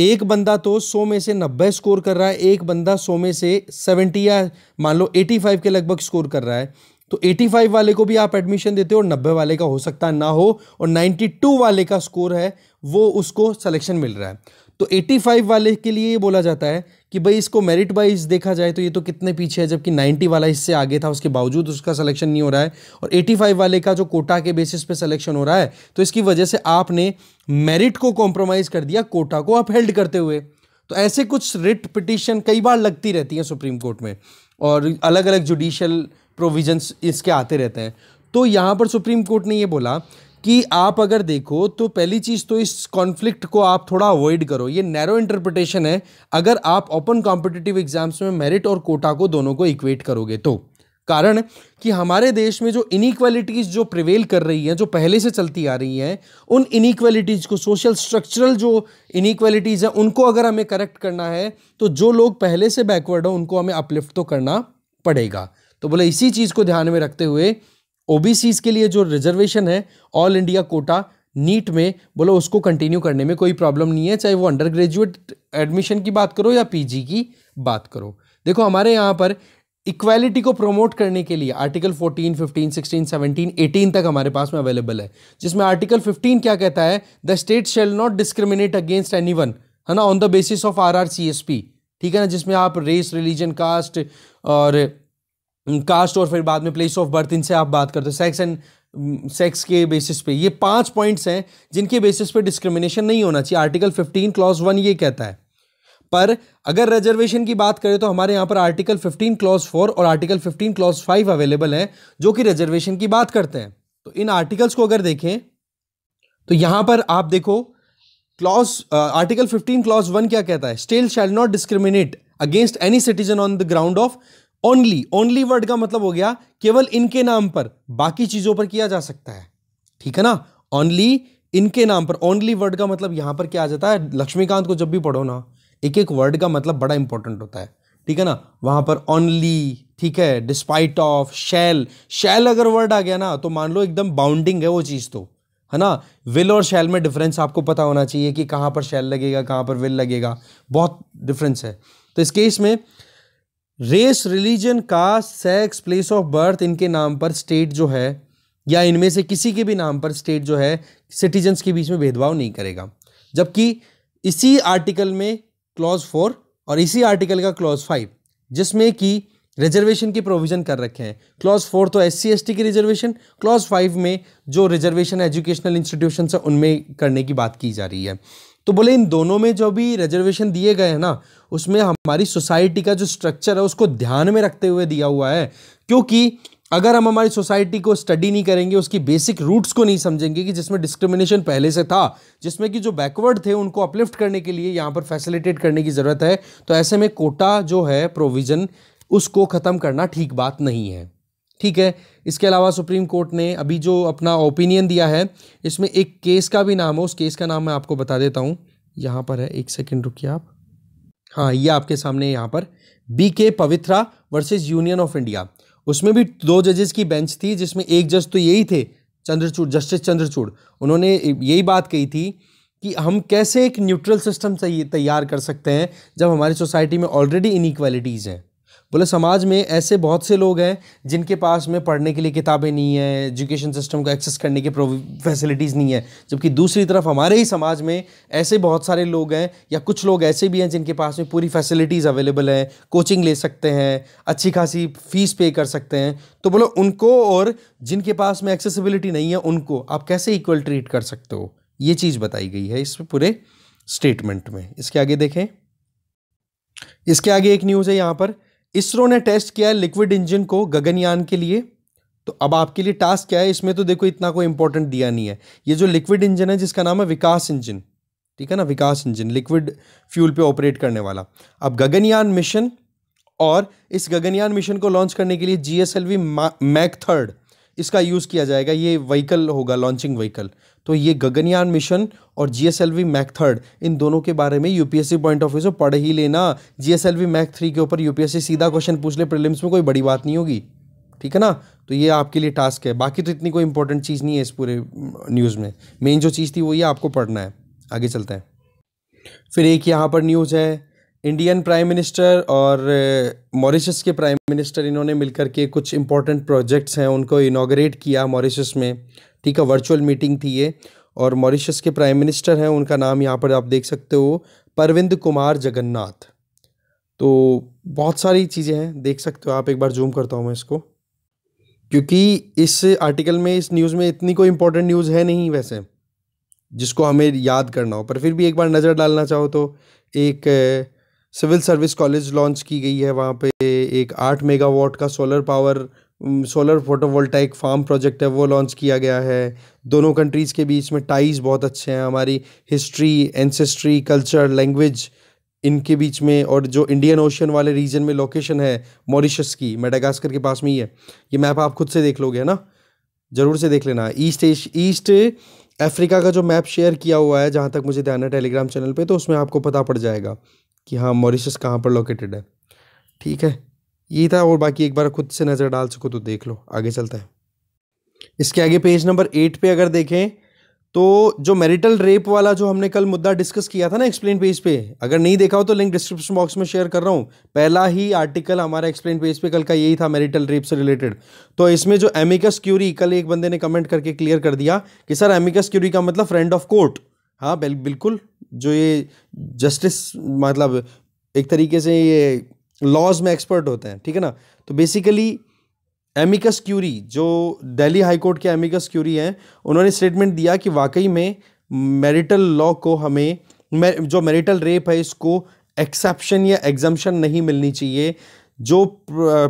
एक बंदा तो सौ में से नब्बे स्कोर कर रहा है एक बंदा सौ में से सेवेंटी या मान लो एटी फाइव के लगभग स्कोर कर रहा है तो 85 वाले को भी आप एडमिशन देते हो और 90 वाले का हो सकता है ना हो और 92 वाले का स्कोर है वो उसको सलेक्शन मिल रहा है तो 85 वाले के लिए ये बोला जाता है कि भाई इसको मेरिट वाइज देखा जाए तो ये तो कितने पीछे है जबकि 90 वाला इससे आगे था उसके बावजूद उसका सिलेक्शन नहीं हो रहा है और 85 वाले का जो कोटा के बेसिस पे सिलेक्शन हो रहा है तो इसकी वजह से आपने मेरिट को कॉम्प्रोमाइज़ कर दिया कोटा को अपहेल्ड करते हुए तो ऐसे कुछ रिट पिटिशन कई बार लगती रहती है सुप्रीम कोर्ट में और अलग अलग जुडिशल प्रोविजन इसके आते रहते हैं तो यहाँ पर सुप्रीम कोर्ट ने ये बोला कि आप अगर देखो तो पहली चीज़ तो इस कॉन्फ्लिक्ट को आप थोड़ा अवॉइड करो ये नैरो इंटरप्रिटेशन है अगर आप ओपन कॉम्पिटिटिव एग्जाम्स में मेरिट और कोटा को दोनों को इक्वेट करोगे तो कारण कि हमारे देश में जो इनक्वालिटीज़ जो प्रिवेल कर रही हैं जो पहले से चलती आ रही हैं उन इनक्वालिटीज़ को सोशल स्ट्रक्चरल जो इनक्वालिटीज़ हैं उनको अगर हमें करेक्ट करना है तो जो लोग पहले से बैकवर्ड हो उनको हमें अपलिफ्ट तो करना पड़ेगा तो बोले इसी चीज़ को ध्यान में रखते हुए ओबीसीज के लिए जो रिजर्वेशन है ऑल इंडिया कोटा नीट में बोलो उसको कंटिन्यू करने में कोई प्रॉब्लम नहीं है चाहे वो अंडर ग्रेजुएट एडमिशन की बात करो या पीजी की बात करो देखो हमारे यहाँ पर इक्वालिटी को प्रमोट करने के लिए आर्टिकल 14, 15, 16, 17, 18 तक हमारे पास में अवेलेबल है जिसमें आर्टिकल 15 क्या कहता है the state shall not discriminate against any one है ना on the basis of R R C S P ठीक है ना जिसमें आप रेस रिलीजन कास्ट और कास्ट और फिर बाद में प्लेस ऑफ बर्थ इनसे आप बात करते हो सेक्स एंड सेक्स के बेसिस पे ये पांच पॉइंट्स हैं जिनके बेसिस पे डिस्क्रिमिनेशन नहीं होना चाहिए आर्टिकल 15 क्लॉज वन ये कहता है पर अगर रिजर्वेशन की बात करें तो हमारे यहाँ पर आर्टिकल 15 क्लॉज फोर और आर्टिकल 15 क्लॉज फाइव अवेलेबल हैं जो कि रिजर्वेशन की बात करते हैं तो इन आर्टिकल्स को अगर देखें तो यहाँ पर आप देखो clause article fifteen clause one क्या कहता है state shall not discriminate against any citizen on the ground of only only word का मतलब हो गया केवल इनके नाम पर बाकी चीजों पर किया जा सकता है ठीक है ना ओनली इनके नाम पर ओनली वर्ड का मतलब यहां पर क्या आ जाता है लक्ष्मीकांत को जब भी पढ़ो ना एक एक वर्ड का मतलब बड़ा इंपॉर्टेंट होता है ठीक है ना वहां पर ओनली ठीक है डिस्पाइट ऑफ शैल शैल अगर वर्ड आ गया ना तो मान लो एकदम बाउंडिंग है वो चीज़ तो है ना विल और शैल में डिफरेंस आपको पता होना चाहिए कि कहां पर शैल लगेगा कहां पर विल लगेगा बहुत डिफरेंस है तो इस केस में race religion caste sex place of birth इनके नाम पर स्टेट जो है या इनमें से किसी के भी नाम पर स्टेट जो है सिटीजन्स के बीच में भेदभाव नहीं करेगा जबकि इसी आर्टिकल में क्लॉज फोर और इसी आर्टिकल का क्लॉज फाइव जिसमें कि रिजर्वेशन की प्रोविज़न कर रखे हैं क्लॉज फोर तो एस सी की रिजर्वेशन क्लॉज फाइव में जो रिजर्वेशन एजुकेशनल इंस्टीट्यूशन है उनमें करने की बात की जा रही है तो बोले इन दोनों में जो भी रिजर्वेशन दिए गए हैं ना उसमें हमारी सोसाइटी का जो स्ट्रक्चर है उसको ध्यान में रखते हुए दिया हुआ है क्योंकि अगर हम हमारी सोसाइटी को स्टडी नहीं करेंगे उसकी बेसिक रूट्स को नहीं समझेंगे कि जिसमें डिस्क्रिमिनेशन पहले से था जिसमें कि जो बैकवर्ड थे उनको अपलिफ्ट करने के लिए यहाँ पर फैसिलिटेट करने की ज़रूरत है तो ऐसे में कोटा जो है प्रोविज़न उसको ख़त्म करना ठीक बात नहीं है ठीक है इसके अलावा सुप्रीम कोर्ट ने अभी जो अपना ओपिनियन दिया है इसमें एक केस का भी नाम है उस केस का नाम मैं आपको बता देता हूँ यहाँ पर है एक सेकेंड रुकिए आप हाँ ये आपके सामने यहाँ पर B K Pavitra versus union of India उसमें भी दो जजेस की बेंच थी जिसमें एक जज तो यही थे चंद्रचूड़ जस्टिस चंद्रचूड़ उन्होंने यही बात कही थी कि हम कैसे एक न्यूट्रल सिस्टम तैयार कर सकते हैं जब हमारी सोसाइटी में ऑलरेडी इनक्वालिटीज़ हैं बोले समाज में ऐसे बहुत से लोग हैं जिनके पास में पढ़ने के लिए किताबें नहीं है एजुकेशन सिस्टम को एक्सेस करने की फैसिलिटीज़ नहीं है जबकि दूसरी तरफ हमारे ही समाज में ऐसे बहुत सारे लोग हैं या कुछ लोग ऐसे भी हैं जिनके पास में पूरी फैसिलिटीज़ अवेलेबल हैं कोचिंग ले सकते हैं अच्छी खासी फ़ीस पे कर सकते हैं तो बोलो उनको और जिनके पास में एक्सेसिबिलिटी नहीं है उनको आप कैसे इक्वल ट्रीट कर सकते हो ये चीज़ बताई गई है इस पूरे स्टेटमेंट में इसके आगे देखें इसके आगे एक न्यूज़ है यहाँ पर इसरो ने टेस्ट किया है लिक्विड इंजन को गगनयान के लिए तो अब आपके लिए टास्क क्या है इसमें तो देखो इतना कोई इंपॉर्टेंट दिया नहीं है ये जो लिक्विड इंजन है जिसका नाम है विकास इंजन ठीक है ना विकास इंजन लिक्विड फ्यूल पे ऑपरेट करने वाला अब गगनयान मिशन और इस गगनयान मिशन को लॉन्च करने के लिए जीएसएलवी वी मैक थर्ड इसका यूज़ किया जाएगा ये व्हीकल होगा लॉन्चिंग व्हीकल तो ये गगनयान मिशन और G S L V mark third इन दोनों के बारे में यूपीएससी पॉइंट ऑफ व्यू से पढ़ ही लेना G S L V mark three के ऊपर यूपीएससी सीधा क्वेश्चन पूछ ले प्रिलिम्स में कोई बड़ी बात नहीं होगी ठीक है ना तो ये आपके लिए टास्क है बाकी तो इतनी कोई इंपॉर्टेंट चीज़ नहीं है इस पूरे न्यूज़ mm, में मेन जो चीज़ थी वो ये आपको पढ़ना है आगे चलते हैं फिर एक यहाँ पर न्यूज़ है इंडियन प्राइम मिनिस्टर और मॉरिशस uh, के प्राइम मिनिस्टर इन्होंने मिलकर के कुछ इंपॉर्टेंट प्रोजेक्ट्स हैं उनको इनाग्रेट किया मॉरिशस में ठीक है वर्चुअल मीटिंग थी ये और मॉरिशस के प्राइम मिनिस्टर हैं उनका नाम यहाँ पर आप देख सकते हो परविंद कुमार जगन्नाथ तो बहुत सारी चीज़ें हैं देख सकते हो आप एक बार जूम करता हूँ मैं इसको क्योंकि इस आर्टिकल में इस न्यूज़ में इतनी कोई इंपॉर्टेंट न्यूज़ है नहीं वैसे जिसको हमें याद करना हो पर फिर भी एक बार नज़र डालना चाहो तो एक सिविल सर्विस कॉलेज लॉन्च की गई है वहाँ पे एक आठ मेगावाट का solar power solar photovoltaic farm project है वो लॉन्च किया गया है दोनों कंट्रीज़ के बीच में टाइज बहुत अच्छे हैं हमारी हिस्ट्री एंसेस्ट्री कल्चर लैंग्वेज इनके बीच में और जो इंडियन ओशन वाले रीजन में लोकेशन है मॉरिशस की मेडागास्कर के पास में ही है ये मैप आप खुद से देख लोगे है ना ज़रूर से देख लेना ईस्ट ईस्ट अफ्रीका का जो मैप शेयर किया हुआ है जहाँ तक मुझे ध्यान है टेलीग्राम चैनल पे तो उसमें आपको पता पड़ जाएगा कि हाँ मॉरिशस कहाँ पर लोकेटेड है ठीक है यही था और बाकी एक बार खुद से नज़र डाल सको तो देख लो आगे चलता है इसके आगे पेज नंबर एट पे अगर देखें तो जो मैरिटल रेप वाला जो हमने कल मुद्दा डिस्कस किया था ना एक्सप्लेन पेज पे अगर नहीं देखा हो तो लिंक डिस्क्रिप्शन बॉक्स में शेयर कर रहा हूँ पहला ही आर्टिकल हमारा एक्सप्लेन पेज पे कल का यही था मैरिटल रेप से रिलेटेड तो इसमें जो एमिकस क्यूरी कल एक बंदे ने कमेंट करके क्लियर कर दिया कि सर एमिकस क्यूरी का मतलब फ्रेंड ऑफ कोर्ट हाँ बिल्कुल जो ये जस्टिस मतलब एक तरीके से ये लॉज में एक्सपर्ट होते हैं ठीक है ना तो बेसिकली एमिकस क्यूरी जो दिल्ली हाईकोर्ट के एमिकस क्यूरी हैं उन्होंने स्टेटमेंट दिया कि वाकई में मैरिटल लॉ को हमें जो मैरिटल रेप है इसको एक्सेप्शन या एग्जम्पन नहीं मिलनी चाहिए जो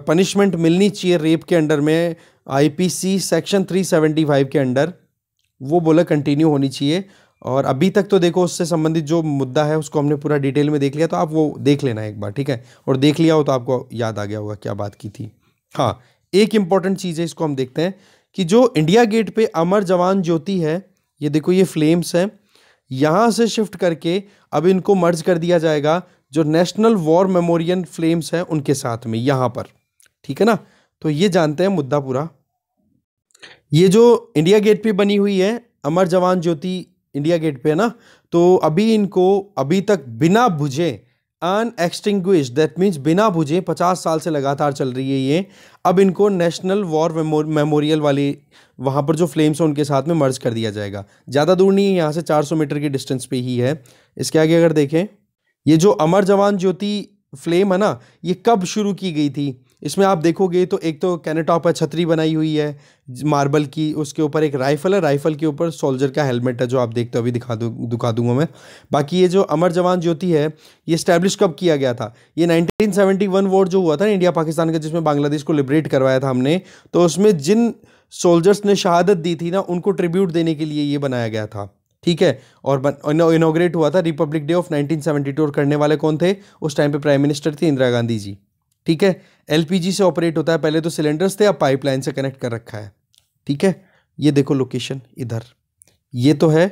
पनिशमेंट मिलनी चाहिए रेप के अंडर में आईपीसी सेक्शन 375 के अंडर वो बोला कंटिन्यू होनी चाहिए और अभी तक तो देखो उससे संबंधित जो मुद्दा है उसको हमने पूरा डिटेल में देख लिया तो आप वो देख लेना एक बार ठीक है और देख लिया हो तो आपको याद आ गया होगा क्या बात की थी हाँ एक इंपॉर्टेंट चीज़ है इसको हम देखते हैं कि जो इंडिया गेट पे अमर जवान ज्योति है ये देखो ये फ्लेम्स है यहां से शिफ्ट करके अब इनको मर्ज कर दिया जाएगा जो नेशनल वॉर मेमोरियल फ्लेम्स हैं उनके साथ में यहां पर ठीक है ना तो ये जानते हैं मुद्दा पूरा ये जो इंडिया गेट पे बनी हुई है अमर जवान ज्योति इंडिया गेट पे है ना तो अभी इनको अभी तक बिना बुझे अन दैट मीन्स बिना बुझे पचास साल से लगातार चल रही है ये अब इनको नेशनल वॉर मेमोरियल वाली वहाँ पर जो फ्लेम्स हैं उनके साथ में मर्ज कर दिया जाएगा ज़्यादा दूर नहीं है यहाँ से 400 मीटर की डिस्टेंस पे ही है इसके आगे अगर देखें ये जो अमर जवान ज्योति फ्लेम है ना ये कब शुरू की गई थी इसमें आप देखोगे तो एक तो कैनेटॉप पर छतरी बनाई हुई है मार्बल की उसके ऊपर एक राइफल है राइफल के ऊपर सोल्जर का हेलमेट है जो आप देखते हो अभी दिखा दूँ दिखा दूंगा मैं बाकी ये जो अमर जवान ज्योति है ये स्टैब्लिश कब किया गया था ये 1971 वॉर जो हुआ था ना इंडिया पाकिस्तान का जिसमें बांग्लादेश को लिबरेट करवाया था हमने तो उसमें जिन सोल्जर्स ने शहादत दी थी ना उनको ट्रिब्यूट देने के लिए ये बनाया गया था ठीक है और इनोग्रेट हुआ था रिपब्लिक डे ऑफ 1972 और करने वाले कौन थे उस टाइम पे प्राइम मिनिस्टर थी इंदिरा गांधी जी ठीक है एलपीजी से ऑपरेट होता है पहले तो सिलेंडर्स थे अब पाइपलाइन से कनेक्ट कर रखा है ठीक है ये देखो लोकेशन इधर ये तो है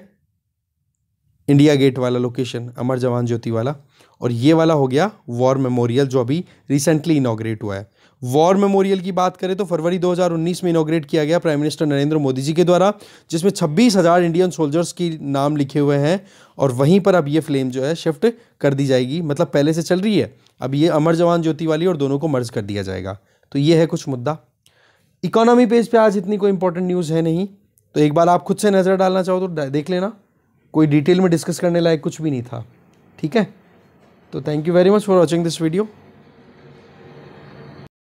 इंडिया गेट वाला लोकेशन अमर जवान ज्योति वाला और ये वाला हो गया वॉर मेमोरियल जो अभी रिसेंटली इनाग्रेट हुआ है वॉर मेमोरियल की बात करें तो फरवरी 2019 में इनोग्रेट किया गया प्राइम मिनिस्टर नरेंद्र मोदी जी के द्वारा जिसमें छब्बीस हज़ार इंडियन सोल्जर्स की नाम लिखे हुए हैं और वहीं पर अब ये फ्लेम जो है शिफ्ट कर दी जाएगी मतलब पहले से चल रही है अब ये अमर जवान ज्योति वाली और दोनों को मर्ज कर दिया जाएगा तो ये है कुछ मुद्दा इकोनॉमी पेज पे आज इतनी कोई इंपॉर्टेंट न्यूज़ है नहीं तो एक बार आप खुद से नज़र डालना चाहो तो देख लेना कोई डिटेल में डिस्कस करने लायक कुछ भी नहीं था ठीक है तो thank you very much for watching this video